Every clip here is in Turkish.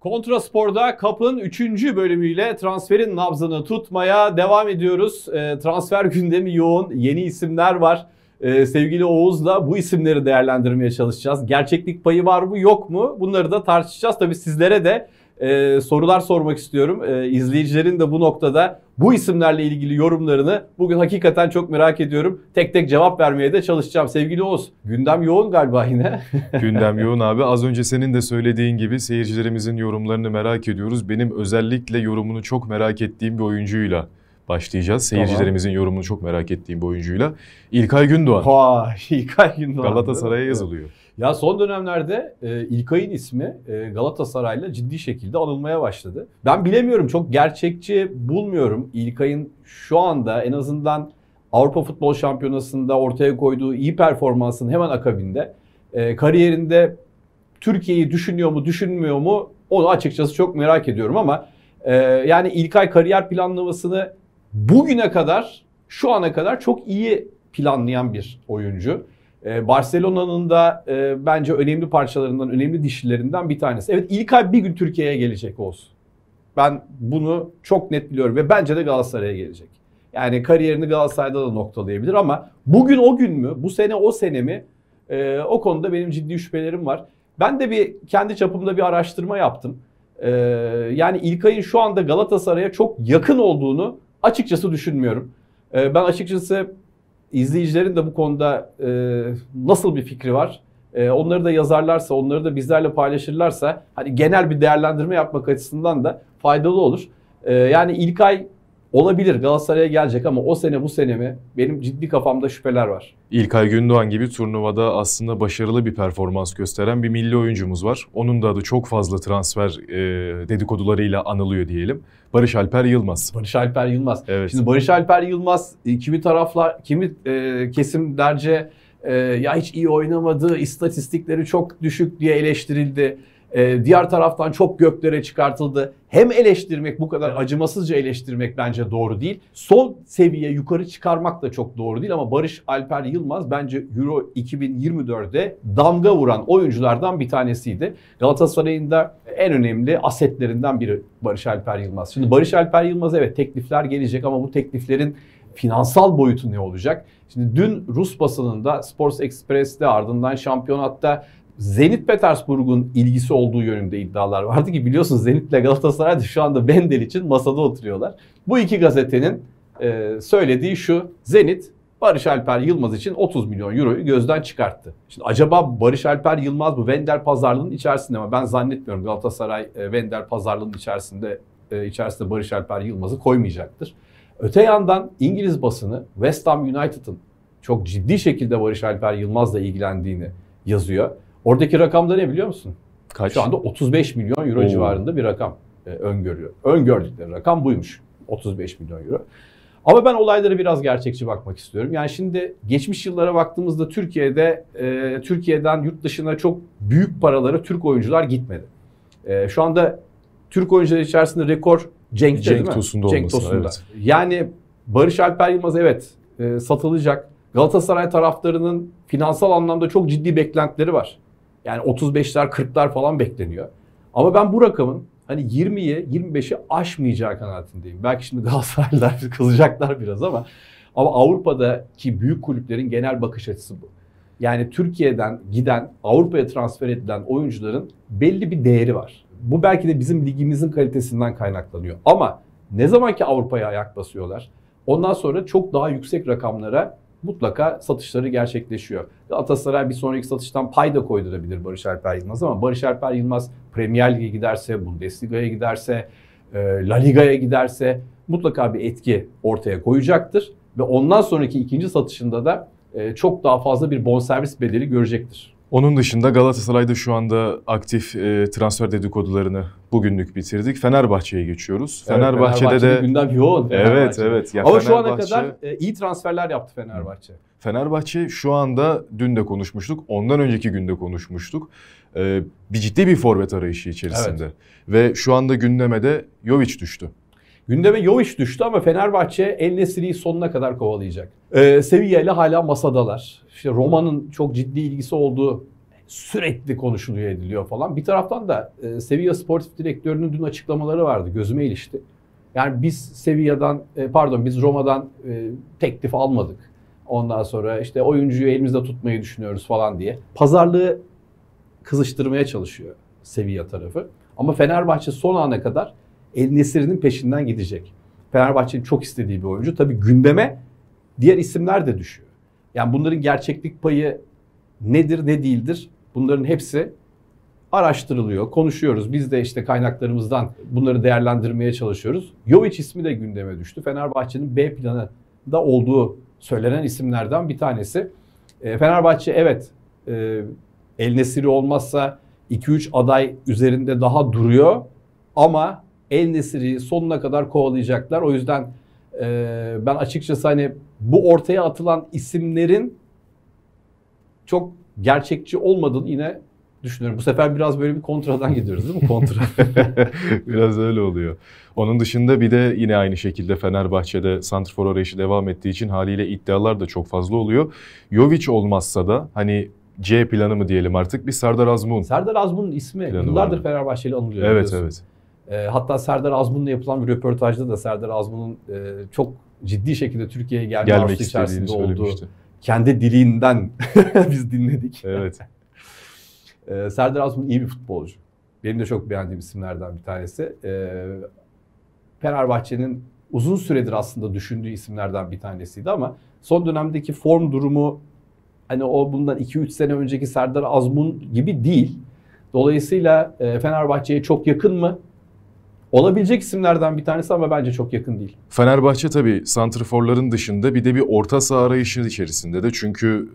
Kontraspor'da Kap'ın 3. bölümüyle transferin nabzını tutmaya devam ediyoruz. E, transfer gündemi yoğun, yeni isimler var. E, sevgili Oğuz'la bu isimleri değerlendirmeye çalışacağız. Gerçeklik payı var mı yok mu bunları da tartışacağız. Tabii sizlere de e, sorular sormak istiyorum. E, izleyicilerin de bu noktada bu isimlerle ilgili yorumlarını bugün hakikaten çok merak ediyorum. Tek tek cevap vermeye de çalışacağım. Sevgili Oğuz, gündem yoğun galiba yine. gündem yoğun abi. Az önce senin de söylediğin gibi seyircilerimizin yorumlarını merak ediyoruz. Benim özellikle yorumunu çok merak ettiğim bir oyuncuyla başlayacağız. Seyircilerimizin tamam. yorumunu çok merak ettiğim bir oyuncuyla. İlkay Gündoğan. Vay İlkay Gündoğan. Galatasaray'a yazılıyor. Ya son dönemlerde e, İlkay'ın ismi e, Galatasaray'la ciddi şekilde anılmaya başladı. Ben bilemiyorum çok gerçekçi bulmuyorum İlkay'ın şu anda en azından Avrupa Futbol Şampiyonası'nda ortaya koyduğu iyi performansın hemen akabinde e, kariyerinde Türkiye'yi düşünüyor mu düşünmüyor mu onu açıkçası çok merak ediyorum ama e, yani İlkay kariyer planlamasını bugüne kadar şu ana kadar çok iyi planlayan bir oyuncu. Ee, Barcelona'nın da e, bence önemli parçalarından, önemli dişlilerinden bir tanesi. Evet İlkay bir gün Türkiye'ye gelecek olsun. Ben bunu çok net biliyorum ve bence de Galatasaray'a gelecek. Yani kariyerini Galatasaray'da da noktalayabilir ama bugün o gün mü, bu sene o sene mi e, o konuda benim ciddi şüphelerim var. Ben de bir kendi çapımda bir araştırma yaptım. E, yani İlkay'ın şu anda Galatasaray'a çok yakın olduğunu açıkçası düşünmüyorum. E, ben açıkçası İzleyicilerin de bu konuda e, nasıl bir fikri var? E, onları da yazarlarsa, onları da bizlerle paylaşırlarsa hani genel bir değerlendirme yapmak açısından da faydalı olur. E, yani ay. Olabilir Galatasaray'a gelecek ama o sene bu sene mi benim ciddi kafamda şüpheler var. İlkay Gündoğan gibi turnuvada aslında başarılı bir performans gösteren bir milli oyuncumuz var. Onun da adı çok fazla transfer e, dedikodularıyla anılıyor diyelim. Barış Alper Yılmaz. Barış Alper Yılmaz. Evet. Şimdi Barış Alper Yılmaz e, kimi taraflar, kimi e, kesimlerce e, ya hiç iyi oynamadı, istatistikleri çok düşük diye eleştirildi. E, diğer taraftan çok göklere çıkartıldı. Hem eleştirmek bu kadar acımasızca eleştirmek bence doğru değil. Son seviye yukarı çıkarmak da çok doğru değil ama Barış Alper Yılmaz bence Euro 2024'de damga vuran oyunculardan bir tanesiydi. Galatasaray'ın da en önemli asetlerinden biri Barış Alper Yılmaz. Şimdi Barış Alper Yılmaz evet teklifler gelecek ama bu tekliflerin finansal boyutu ne olacak? Şimdi dün Rus basınında Sports Express'te ardından şampiyonatta Zenit Petersburg'un ilgisi olduğu yönünde iddialar vardı ki biliyorsunuz ile Galatasaray şu anda Bendel için masada oturuyorlar. Bu iki gazetenin e, söylediği şu. Zenit Barış Alper Yılmaz için 30 milyon euroyu gözden çıkarttı. Şimdi acaba Barış Alper Yılmaz bu Vender pazarlığının içerisinde mi? ben zannetmiyorum Galatasaray e, Vender pazarlığının içerisinde e, içerisinde Barış Alper Yılmaz'ı koymayacaktır. Öte yandan İngiliz basını West Ham United'ın çok ciddi şekilde Barış Alper Yılmaz'la ilgilendiğini yazıyor. Oradaki rakam da ne biliyor musun? Kaç? Şu anda 35 milyon euro Oo. civarında bir rakam e, öngörüyor. Öngördükleri rakam buymuş. 35 milyon euro. Ama ben olaylara biraz gerçekçi bakmak istiyorum. Yani şimdi geçmiş yıllara baktığımızda Türkiye'de e, Türkiye'den yurt dışına çok büyük paraları Türk oyuncular gitmedi. E, şu anda Türk oyuncular içerisinde rekor Cenk'te Cenk değil mi? Tosun'da olması, Evet. Yani Barış Alper Yılmaz evet e, satılacak. Galatasaray taraftarının finansal anlamda çok ciddi beklentileri var. Yani 35'ler 40'lar falan bekleniyor. Ama ben bu rakamın hani 20'ye 25'i aşmayacağı kanaatindeyim. Belki şimdi Galatasaraylılar kızacaklar biraz ama ama Avrupa'daki büyük kulüplerin genel bakış açısı bu. Yani Türkiye'den giden, Avrupa'ya transfer edilen oyuncuların belli bir değeri var. Bu belki de bizim ligimizin kalitesinden kaynaklanıyor. Ama ne zaman ki Avrupa'ya ayak basıyorlar, ondan sonra çok daha yüksek rakamlara mutlaka satışları gerçekleşiyor. Galatasaray bir sonraki satıştan pay da koydurabilir Barış Alper Yılmaz ama Barış Alper Yılmaz Premier Lig'e giderse, Bundesliga'ya giderse, e, La Liga'ya giderse mutlaka bir etki ortaya koyacaktır ve ondan sonraki ikinci satışında da e, çok daha fazla bir bonservis bedeli görecektir. Onun dışında Galatasaray'da şu anda aktif e, transfer dedikodularını bugünlük bitirdik. Fenerbahçe'ye geçiyoruz. Evet, Fenerbahçe'de, Fenerbahçe'de de gündem yoğun. Evet evet. Ya Ama Fenerbahçe... şu ana kadar e, iyi transferler yaptı Fenerbahçe. Fenerbahçe şu anda dün de konuşmuştuk. Ondan önceki günde konuşmuştuk. E, bir ciddi bir forvet arayışı içerisinde. Evet. Ve şu anda gündeme de Jovic düştü. Gündeme Jovic düştü ama Fenerbahçe El Nesri'yi sonuna kadar kovalayacak. Ee, Sevilla ile hala masadalar. İşte Roma'nın çok ciddi ilgisi olduğu sürekli konuşuluyor ediliyor falan. Bir taraftan da e, Sevilla Sportif Direktörü'nün dün açıklamaları vardı. Gözüme ilişti. Yani biz Sevilla'dan e, pardon biz Roma'dan e, teklif almadık. Ondan sonra işte oyuncuyu elimizde tutmayı düşünüyoruz falan diye. Pazarlığı kızıştırmaya çalışıyor Sevilla tarafı. Ama Fenerbahçe son ana kadar El Nesir'in peşinden gidecek. Fenerbahçe'nin çok istediği bir oyuncu. Tabi gündeme diğer isimler de düşüyor. Yani bunların gerçeklik payı nedir ne değildir bunların hepsi araştırılıyor, konuşuyoruz. Biz de işte kaynaklarımızdan bunları değerlendirmeye çalışıyoruz. Jovic ismi de gündeme düştü. Fenerbahçe'nin B planında olduğu söylenen isimlerden bir tanesi. E, Fenerbahçe evet e, El Nesiri olmazsa 2-3 aday üzerinde daha duruyor ama El nesiri sonuna kadar kovalayacaklar. O yüzden e, ben açıkçası hani bu ortaya atılan isimlerin çok gerçekçi olmadığını yine düşünüyorum. Bu sefer biraz böyle bir kontradan gidiyoruz değil mi? Kontra. biraz öyle oluyor. Onun dışında bir de yine aynı şekilde Fenerbahçe'de santrfor arayışı devam ettiği için haliyle iddialar da çok fazla oluyor. Jovic olmazsa da hani C planı mı diyelim artık bir Serdar Azmun. Serdar Azmun'un ismi planı yıllardır vardı. Fenerbahçeli anılıyor. Evet evet. E, hatta Serdar Azmun'la yapılan bir röportajda da Serdar Azmun'un e, çok ciddi şekilde Türkiye'ye gelme Gelmek arzusu içerisinde olduğu kendi dilinden biz dinledik. Evet. e, Serdar Azmun iyi bir futbolcu. Benim de çok beğendiğim isimlerden bir tanesi. E, Fenerbahçe'nin uzun süredir aslında düşündüğü isimlerden bir tanesiydi ama son dönemdeki form durumu hani o bundan 2-3 sene önceki Serdar Azmun gibi değil. Dolayısıyla e, Fenerbahçe'ye çok yakın mı? olabilecek isimlerden bir tanesi ama bence çok yakın değil. Fenerbahçe tabii santrforların dışında bir de bir orta saha arayışı içerisinde de. Çünkü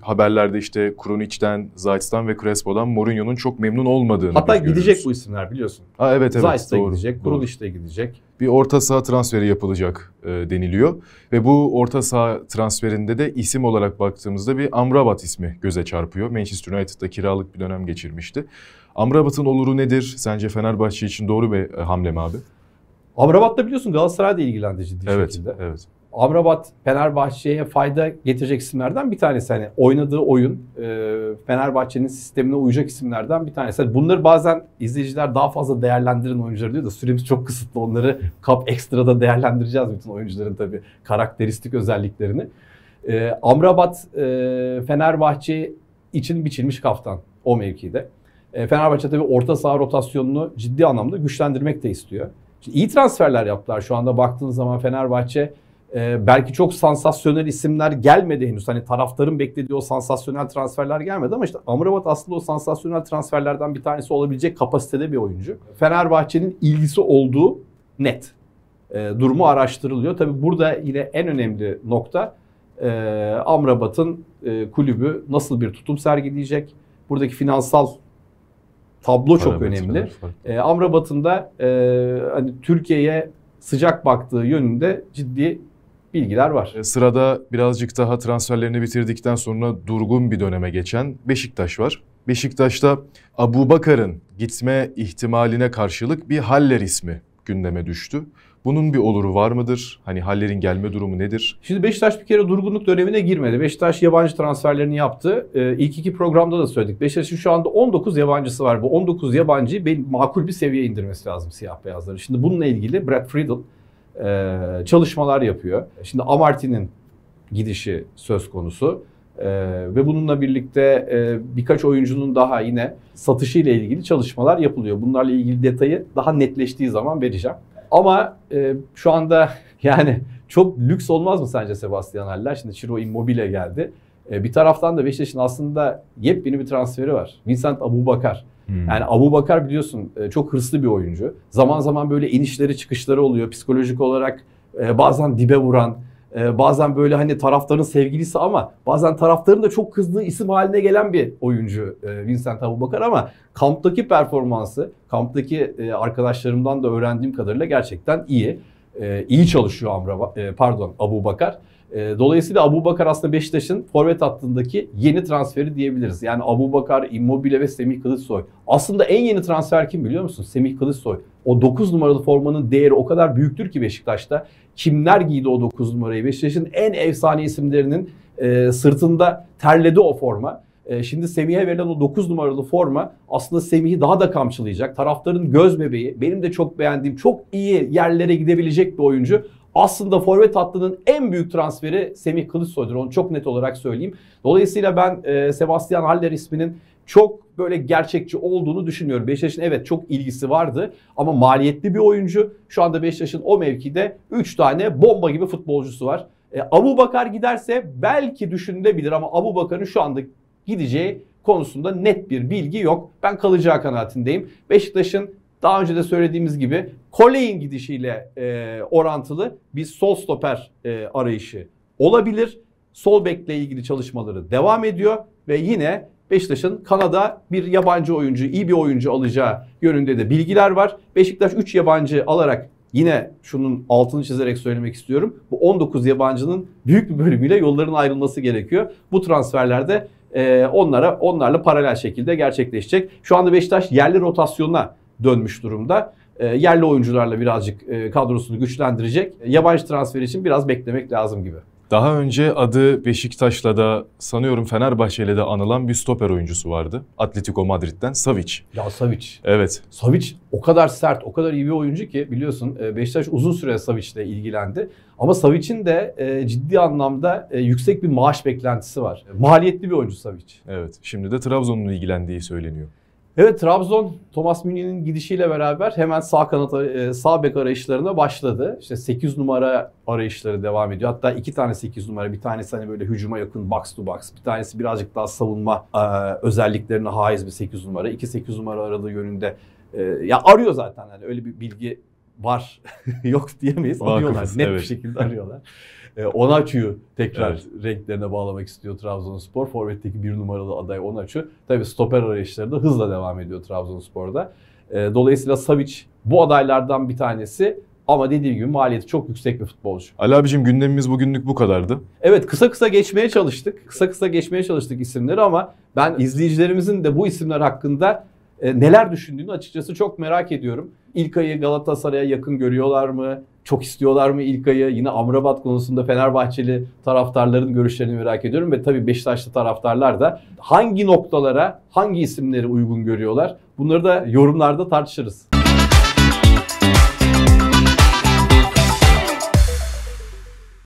e, haberlerde işte Kronic'den, Zayt'tan ve Crespo'dan Mourinho'nun çok memnun olmadığını Hatta gidecek bu isimler biliyorsun. Ha, evet evet. Zayt'ta gidecek, Kronic'te gidecek. Bir orta saha transferi yapılacak e, deniliyor. Ve bu orta saha transferinde de isim olarak baktığımızda bir Amrabat ismi göze çarpıyor. Manchester United'da kiralık bir dönem geçirmişti. Amrabat'ın oluru nedir? Sence Fenerbahçe için doğru bir e, hamle mi abi? Amrabat da biliyorsun Galatasaray da ilgilendi ciddi evet, şekilde. Evet. Amrabat Fenerbahçe'ye fayda getirecek isimlerden bir tanesi. Hani oynadığı oyun e, Fenerbahçe'nin sistemine uyacak isimlerden bir tanesi. Hani bunları bazen izleyiciler daha fazla değerlendirin oyuncuları diyor da süremiz çok kısıtlı. Onları kap ekstrada değerlendireceğiz bütün oyuncuların tabii karakteristik özelliklerini. E, Amrabat Fenerbahçe için biçilmiş kaftan o mevkide. E, Fenerbahçe tabii orta saha rotasyonunu ciddi anlamda güçlendirmek de istiyor. Şimdi iyi transferler yaptılar şu anda baktığınız zaman Fenerbahçe e, belki çok sansasyonel isimler gelmedi henüz. Hani taraftarın beklediği o sansasyonel transferler gelmedi ama işte Amrabat aslında o sansasyonel transferlerden bir tanesi olabilecek kapasitede bir oyuncu. Fenerbahçe'nin ilgisi olduğu net. E, durumu araştırılıyor. Tabi burada yine en önemli nokta e, Amrabat'ın e, kulübü nasıl bir tutum sergileyecek? Buradaki finansal tablo çok önemli. E, ee, Amrabat'ın da e, hani Türkiye'ye sıcak baktığı yönünde ciddi bilgiler var. E, sırada birazcık daha transferlerini bitirdikten sonra durgun bir döneme geçen Beşiktaş var. Beşiktaş'ta Abu Bakar'ın gitme ihtimaline karşılık bir Haller ismi gündeme düştü. Bunun bir oluru var mıdır? Hani hallerin gelme durumu nedir? Şimdi Beşiktaş bir kere durgunluk dönemine girmedi. Beşiktaş yabancı transferlerini yaptı. Ee, ilk iki programda da söyledik. Beşiktaş'ın şu anda 19 yabancısı var. Bu 19 yabancıyı makul bir seviyeye indirmesi lazım siyah beyazları. Şimdi bununla ilgili Brad Friedel e, çalışmalar yapıyor. Şimdi Amarty'nin gidişi söz konusu. Ee, ve bununla birlikte e, birkaç oyuncunun daha yine satışı ile ilgili çalışmalar yapılıyor. Bunlarla ilgili detayı daha netleştiği zaman vereceğim. Ama e, şu anda yani çok lüks olmaz mı sence Sebastian Haller? Şimdi Ciro Immobile geldi. E, bir taraftan da Beşiktaş'ın aslında yepyeni bir transferi var. Vincent Abubakar. Hmm. Yani Abubakar biliyorsun e, çok hırslı bir oyuncu. Zaman zaman böyle inişleri çıkışları oluyor. Psikolojik olarak e, bazen dibe vuran ee, bazen böyle hani taraftarın sevgilisi ama bazen taraftarın da çok kızdığı isim haline gelen bir oyuncu e, Vincent Abubakar ama kamptaki performansı, kamptaki e, arkadaşlarımdan da öğrendiğim kadarıyla gerçekten iyi. E, iyi çalışıyor Amra, e, pardon Abubakar. Bakar. E, dolayısıyla Abu Bakar aslında Beşiktaş'ın forvet hattındaki yeni transferi diyebiliriz. Yani Abu Bakar, Immobile ve Semih Kılıçsoy. Aslında en yeni transfer kim biliyor musun? Semih Kılıçsoy. O 9 numaralı formanın değeri o kadar büyüktür ki Beşiktaş'ta. Kimler giydi o 9 numarayı? Beşiktaş'ın en efsane isimlerinin e, sırtında terledi o forma. E, şimdi Semih'e verilen o 9 numaralı forma aslında Semih'i daha da kamçılayacak. Taraftarın göz bebeği, benim de çok beğendiğim, çok iyi yerlere gidebilecek bir oyuncu. Aslında forvet hattının en büyük transferi Semih Kılıçsoy'dur. Onu çok net olarak söyleyeyim. Dolayısıyla ben e, Sebastian Haller isminin çok böyle gerçekçi olduğunu düşünmüyorum. Beşiktaş'ın evet çok ilgisi vardı ama maliyetli bir oyuncu. Şu anda Beşiktaş'ın o mevkide 3 tane bomba gibi futbolcusu var. E, Abu Bakar giderse belki düşünülebilir ama Abu Bakar'ın şu anda gideceği konusunda net bir bilgi yok. Ben kalacağı kanaatindeyim. Beşiktaş'ın daha önce de söylediğimiz gibi Kolej'in gidişiyle e, orantılı bir sol stoper e, arayışı olabilir. Sol bekle ilgili çalışmaları devam ediyor ve yine Beşiktaş'ın Kanada bir yabancı oyuncu, iyi bir oyuncu alacağı yönünde de bilgiler var. Beşiktaş 3 yabancı alarak yine şunun altını çizerek söylemek istiyorum. Bu 19 yabancının büyük bir bölümüyle yolların ayrılması gerekiyor. Bu transferlerde e, onlara onlarla paralel şekilde gerçekleşecek. Şu anda Beşiktaş yerli rotasyona dönmüş durumda. Ee, yerli oyuncularla birazcık e, kadrosunu güçlendirecek. Yabancı transfer için biraz beklemek lazım gibi. Daha önce adı Beşiktaş'la da sanıyorum Fenerbahçe'yle de anılan bir stoper oyuncusu vardı. Atletico Madrid'den Savic. Ya Savic. Evet. Savic o kadar sert, o kadar iyi bir oyuncu ki biliyorsun e, Beşiktaş uzun süre Savic'le ilgilendi. Ama Savic'in de e, ciddi anlamda yüksek bir maaş beklentisi var. Maliyetli bir oyuncu Savic. Evet. Şimdi de Trabzon'un ilgilendiği söyleniyor. Evet Trabzon Thomas Münir'in gidişiyle beraber hemen sağ kanat e, sağ bek arayışlarına başladı. İşte 8 numara arayışları devam ediyor. Hatta iki tane 8 numara, bir tanesi hani böyle hücuma yakın box to box, bir tanesi birazcık daha savunma e, özelliklerine haiz bir 8 numara. İki 8 numara aradığı yönünde e, ya arıyor zaten hani öyle bir bilgi var. yok diyemeyiz. Var arıyorlar. Net evet. bir şekilde arıyorlar. E, Onaçu'yu tekrar evet. renklerine bağlamak istiyor Trabzonspor. Forvet'teki bir numaralı aday Onaçu. Tabii stoper arayışları da hızla devam ediyor Trabzonspor'da. E, dolayısıyla Savic bu adaylardan bir tanesi. Ama dediğim gibi maliyeti çok yüksek bir futbolcu. Ali abicim gündemimiz bugünlük bu kadardı. Evet kısa kısa geçmeye çalıştık. Kısa kısa geçmeye çalıştık isimleri ama ben izleyicilerimizin de bu isimler hakkında e, neler düşündüğünü açıkçası çok merak ediyorum. İlkay'ı Galatasaray'a yakın görüyorlar mı? Çok istiyorlar mı İlkay'ı? Yine Amrabat konusunda Fenerbahçeli taraftarların görüşlerini merak ediyorum. Ve tabii Beşiktaşlı taraftarlar da hangi noktalara hangi isimleri uygun görüyorlar? Bunları da yorumlarda tartışırız.